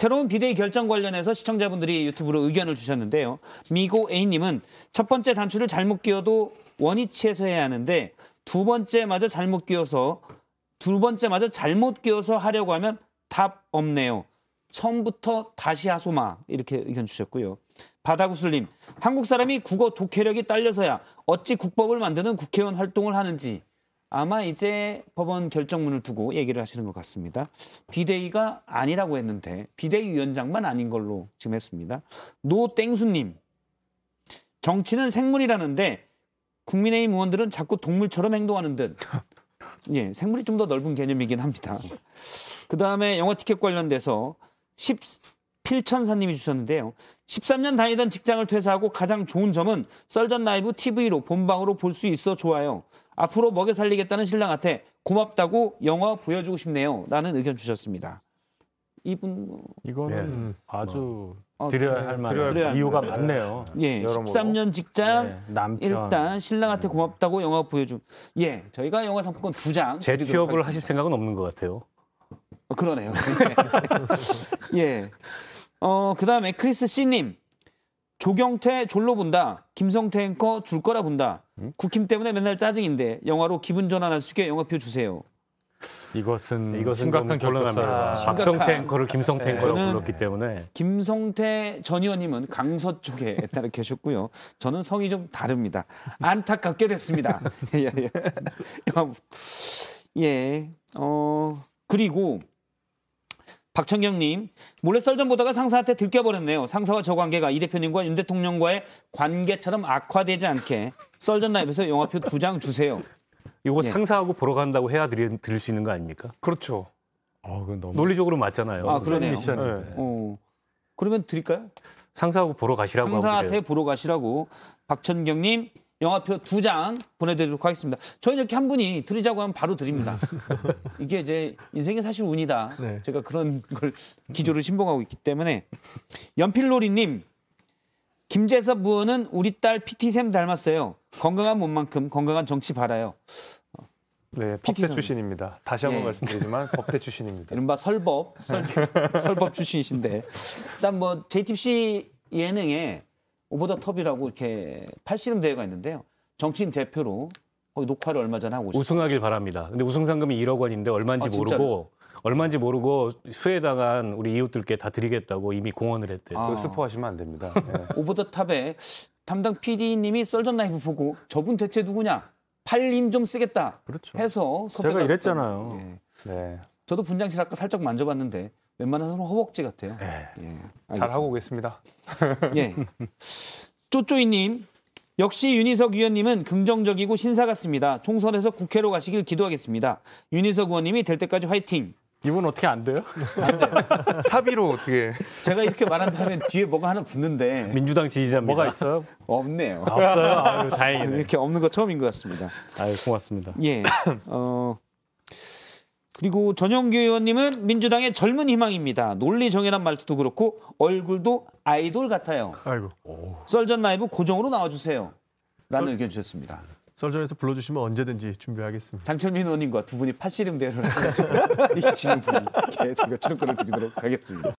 새로운 비대위 결정 관련해서 시청자분들이 유튜브로 의견을 주셨는데요. 미고 A님은 첫 번째 단추를 잘못 끼워도 원위치에서 해야 하는데 두 번째마저 잘못 끼워서 두 번째마저 잘못 끼워서 하려고 하면 답 없네요. 처음부터 다시 하소마 이렇게 의견 주셨고요. 바다구슬님 한국 사람이 국어 독해력이 딸려서야 어찌 국법을 만드는 국회의원 활동을 하는지 아마 이제 법원 결정문을 두고 얘기를 하시는 것 같습니다. 비대위가 아니라고 했는데 비대위 위원장만 아닌 걸로 지금 했습니다. 노땡수님 정치는 생물이라는데 국민의힘 의원들은 자꾸 동물처럼 행동하는 듯. 예, 생물이 좀 더 넓은 개념이긴 합니다. 그 다음에 영화 티켓 관련돼서 10, 필천사님이 주셨는데요. 13년 다니던 직장을 퇴사하고 가장 좋은 점은 썰전 라이브 TV로 본방으로 볼 수 있어 좋아요. 앞으로 먹여 살리겠다는 신랑한테 고맙다고 영화 보여주고 싶네요. 라는 의견 주셨습니다. 이분 뭐. 이거는 네. 아주 뭐. 아, 드려야 네. 할말한 드려야 이유가 네. 많네요. 예, 여러모로. 13년 직장 네. 남편 일단 신랑한테 음. 고맙다고 영화 보여줌. 예, 저희가 영화 상품권 두 장. 재취업을 하실 생각은 없는 것 같아요. 어, 그러네요. 예. 어, 그 다음에 크리스 씨님. 조경태 졸로 본다. 김성태 앵커 줄 거라 본다. 음? 국힘 때문에 맨날 짜증인데 영화로 기분 전환할 수 있게 영화표 주세요. 이것은, 네, 이것은 심각한 결론입니다. 아, 박성태 앵커를 김성태 네. 앵커로 불렀기 때문에 김성태 전 의원님은 강서 쪽에 따로 계셨고요. 저는 성이 좀 다릅니다. 안타깝게 됐습니다. 예, 예. 예, 어, 그리고 박천경님, 몰래 썰전 보다가 상사한테 들켜버렸네요. 상사와 저 관계가 이 대표님과 윤 대통령과의 관계처럼 악화되지 않게 썰전 라이브에서 영화표 두 장 주세요. 이거 예. 상사하고 보러 간다고 해야 드릴, 드릴 수 있는 거 아닙니까? 그렇죠. 어, 너무... 논리적으로 맞잖아요. 아, 그러네요. 네. 어. 그러면 드릴까요? 상사하고 보러 가시라고 상사한테 보러 가시라고. 박천경님, 영화표 두 장 보내드리도록 하겠습니다. 저희 이렇게 한 분이 드리자고 하면 바로 드립니다. 이게 제 인생이 사실 운이다. 네. 제가 그런 걸 기조를 신봉하고 있기 때문에 연필놀이님 김재섭 부원은 우리 딸 PT샘 닮았어요. 건강한 몸만큼 건강한 정치 바라요. 네, 법대 출신입니다. 다시 한번 예. 말씀드리지만 법대 출신입니다. 이른바 설법, 설, 법 출신이신데 일단 뭐 JTBC 예능에 오버더 톱이라고 이렇게 팔씨름 대회가 있는데요. 정치인 대표로 거기 녹화를 얼마 전에 하고 오셨어요. 우승하길 바랍니다. 근데 우승 상금이 1억 원인데 얼마인지 아, 모르고 얼마인지 모르고 수혜당한 우리 이웃들께 다 드리겠다고 이미 공언을 했대요. 아. 스포하시면 안 됩니다. 네. 오버더 탑에 담당 PD님이 썰전 라이브 보고 저분 대체 누구냐? 팔림 좀 쓰겠다. 그렇죠. 해서 제가 이랬잖아요. 예. 네. 저도 분장실 아까 살짝 만져봤는데 웬만한 사람 허벅지 같아요. 네. 예, 잘 하고 오겠습니다. 예. 쪼쪼이님 역시 윤희석 위원님은 긍정적이고 신사 같습니다. 총선에서 국회로 가시길 기도하겠습니다. 윤희석 의원님이 될 때까지 화이팅. 이분 어떻게 안 돼요? 안 돼요. 사비로 어떻게? 제가 이렇게 말한 다음 뒤에 뭐가 하나 붙는데 민주당 지지자 뭐가 있어요? 없네요. 없어요. 아유, 다행이네. 이렇게 없는 거 처음인 것 같습니다. 아유, 고맙습니다. 예. 어, 그리고 전용규 의원님은 민주당의 젊은 희망입니다. 논리 정연한 말투도 그렇고 얼굴도 아이돌 같아요. 아이고. 썰전 라이브 고정으로 나와주세요. 라는 썰, 의견 주셨습니다. 썰전에서 불러주시면 언제든지 준비하겠습니다. 장철민 의원님과 두 분이 파씨름대를 이시는 분께 제가 청권을 드리도록 하겠습니다.